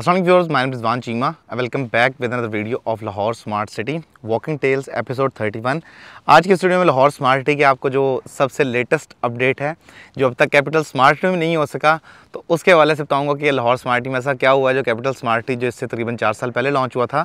Assalamu viewers, my name is Van Chima and welcome back with another video of Lahore Smart City. Walking tales episode 31 आज के studio में Lahore smart city की आपको जो सबसे latest update है जो अब तक कैपिटल स्मार्ट सिटी में नहीं हो सका तो उसके हवाले से बताऊंगा कि लाहौर स्मार्ट सिटी में ऐसा क्या हुआ जो कैपिटल स्मार्ट सिटी जो इससे तकरीबन चार साल पहले लॉन्च हुआ था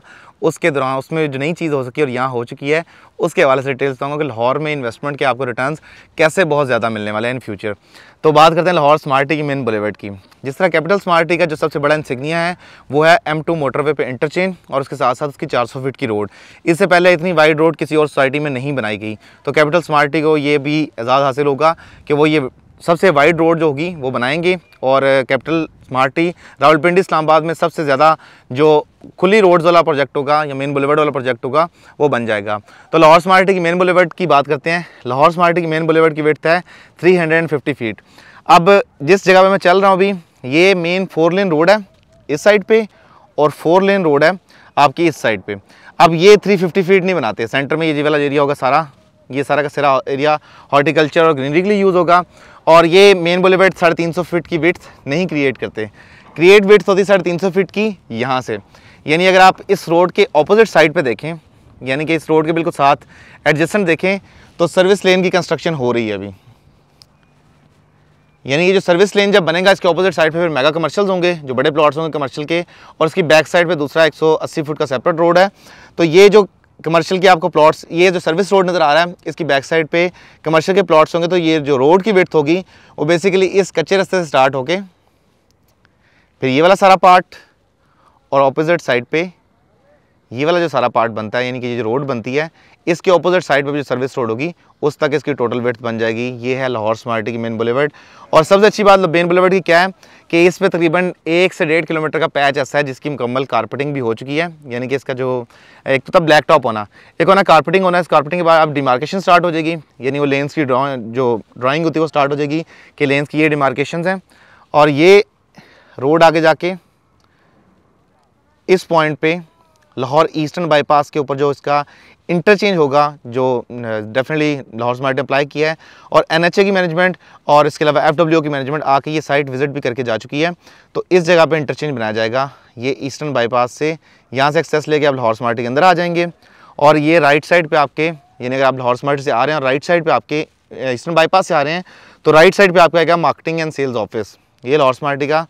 उसके दौरान उसमें जो नई चीज़ हो सकी और यहाँ हो चुकी है उसके हवाले से डिटेल्स बताऊँगा कि लाहौर में इन्वेस्टमेंट के आपको रिटर्न कैसे बहुत ज़्यादा मिलने वाले हैं इन फ्यूचर तो बात करते हैं लाहौर स्मार्ट सिटी की मेन बुलेवेट की जिस तरह कैपिटल स्मार्ट सिटी का जो सबसे बड़ा इंसिग्निया है वो है एम टू मोटरवे पर इंटरचेंज और उसके साथ साथ उसकी चार फीट की रोड इससे इससे पहले इतनी वाइड रोड किसी और सोसाइटी में नहीं बनाई गई तो कैपिटल स्मार्टी को ये भी एजाज़ हासिल होगा कि वो ये सबसे वाइड रोड जो होगी वो बनाएंगे और कैपिटल स्मार्टी रावलपिंडी इस्लामाबाद में सबसे ज़्यादा जो खुली रोड्स वाला प्रोजेक्ट होगा या मेन बुलेवर्ड वाला प्रोजेक्ट होगा वो बन जाएगा तो लाहौर स्मार्टी की मेन बुलेवर्ड की बात करते हैं लाहौर स्मार्टी की मेन बुलेवर्ड की वेट है थ्री फीट अब जिस जगह पर मैं चल रहा हूँ अभी ये मेन फोर लेन रोड है इस साइड पर और फोर लेन रोड है आपकी इस साइड पे अब ये 350 फीट नहीं बनाते सेंटर में ये वाला एरिया होगा सारा ये सारा का सारा एरिया हॉर्टिकल्चर और ग्रीनरी के लिए यूज़ होगा और ये मेन बोलेवेट साढ़े तीन सौ फीट की विट्स नहीं क्रिएट करते क्रिएट विट्स होती साढ़े तीन सौ फीट की यहाँ से यानी अगर आप इस रोड के अपोजिट साइड पर देखें यानी कि इस रोड के बिल्कुल साथ एडजस्टमेंट देखें तो सर्विस लेन की कंस्ट्रक्शन हो रही है अभी यानी ये जो सर्विस लेन जब बनेगा इसके ऑपोजिट साइड पे फिर मेगा कमर्शियल्स होंगे जो बड़े प्लॉट्स होंगे कमर्शियल के और इसकी बैक साइड पे दूसरा 180 फुट का सेपरेट रोड है तो ये जो कमर्शियल के आपको प्लॉट्स ये जो सर्विस रोड नज़र आ रहा है इसकी बैक साइड पे कमर्शियल के प्लॉट्स होंगे तो ये जो रोड की वेथ होगी वो बेसिकली इस कच्चे रस्ते से स्टार्ट होके फिर ये वाला सारा पार्ट और अपोजिट साइड पर ये वाला जो सारा पार्ट बनता है यानी कि ये जो रोड बनती है इसके ऑपोजिट साइड पर जो सर्विस रोड होगी उस तक इसकी टोटल वेथ बन जाएगी ये है लाहौर स्मार्टी की मेन बुलेवर्ड और सबसे अच्छी बात मेन बुलेवर्ड की क्या है कि इस पर तकरीबन एक से डेढ़ किलोमीटर का पैच ऐसा है जिसकी मुकम्मल कारपेटिंग भी हो चुकी है यानी कि इसका जो एक तो तब ब्लैक टॉप होना एक होना कारपेटिंग होना इस कारपेटिंग के बाद अब डिमार्केशन स्टार्ट हो जाएगी यानी वो लेंस की ड्रॉ जो ड्राॅइंग होती है वो स्टार्ट हो जाएगी कि लेंस की ये डिमार्केशन हैं और ये रोड आगे जाके इस पॉइंट पर लाहौर ईस्टर्न बाईपास के ऊपर जो इसका इंटरचेंज होगा जो डेफिनेटली लाहौर स्मार्ट ने अप्लाई किया है और एन की मैनेजमेंट और इसके अलावा एफ की मैनेजमेंट आके ये साइट विजिट भी करके जा चुकी है तो इस जगह पर इंटरचेंज बनाया जाएगा ये ईस्टर्न बाईपास से यहाँ से एक्सेस लेके आप लाहौर स्मार्ट के अंदर आ जाएंगे और ये राइट साइड पर आपके यानी अगर आप लाहौर स्मार्ट से आ रहे हैं और राइट साइड पर आपके ईस्टर्न बाईपास से आ रहे हैं तो राइट साइड पर आपका आएगा मार्केटिंग एंड सेल्स ऑफिस ये लाहौर स्मार्टी का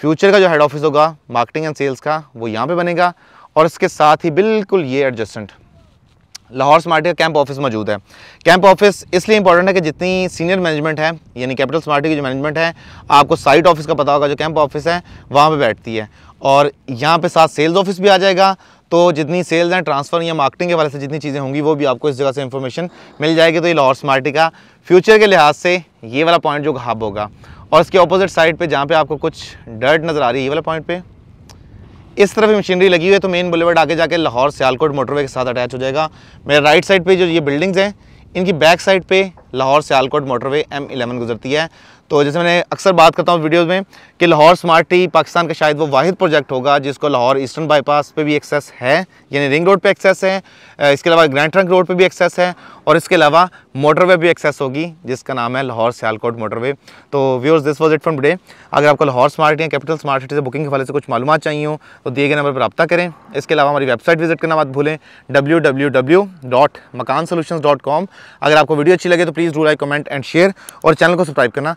फ्यूचर का जो हेड ऑफिस होगा मार्केटिंग एंड सेल्स का वो यहाँ पे बनेगा और इसके साथ ही बिल्कुल ये एडजस्टेंट लाहौर स्मार्ट का कैंप ऑफिस मौजूद है कैंप ऑफिस इसलिए इंपॉर्टेंट है कि जितनी सीनियर मैनेजमेंट है यानी कैपिटल स्मार्ट की जो मैनेजमेंट है आपको साइट ऑफिस का पता होगा जो कैंप ऑफिस है वहाँ पर बैठती है और यहाँ पे साथ सेल्स ऑफिस भी आ जाएगा तो जितनी सेल्स हैं ट्रांसफ़र या मार्केटिंग के वाले से जितनी चीज़ें होंगी वो भी आपको इस जगह से इन्फॉर्मेशन मिल जाएगी तो ये लाहौर स्मार्टी का फ्यूचर के लिहाज से ये वाला पॉइंट जो हब होगा और इसके अपोजिट साइड पे जहाँ पे आपको कुछ डर्ट नज़र आ रही है ये वाला पॉइंट पे इस तरफ भी मशीनरी लगी हुई है तो मेन बुलेवर्ड आगे जाके लाहौर सियालकोट मोटरवे के साथ अटैच हो जाएगा मेरे राइट साइड पे जो ये बिल्डिंग्स हैं इनकी बैक साइड पे Lahore Sialkot motorway M eleven गुजरती है तो जैसे मैंने अक्सर बात करता हूँ वीडियोज़ में कि लाहौर स्मार्ट टी पाकिस्तान का शायद वो वाहिद प्रोजेक्ट होगा जिसको लाहौर ईस्टर्न बाईपास पे भी एक्सेस है यानी रिंग रोड पे एक्सेस है इसके अलावा ग्रैंड ट्रंक रोड पे भी एक्सेस है और इसके अलावा मोटरवे भी एक्सेस होगी जिसका नाम है लाहौर सियालकोट मोटरवे तो viewers this was it from day अगर आपको लाहौर स्मार्ट या कैपिटल स्मार्ट सिटी से बुकिंग के हवाले से कुछ मालूम चाहिए हो तो दिए गए नंबर पर रब्ता करें इसके अलावा हमारी वेबसाइट विजिट करना बात भूलें W W W dot Makaan solution dot com अगर आपको वीडियो अच्छी लगे तो please do like comment and share और चैनल को सब्सक्राइब करना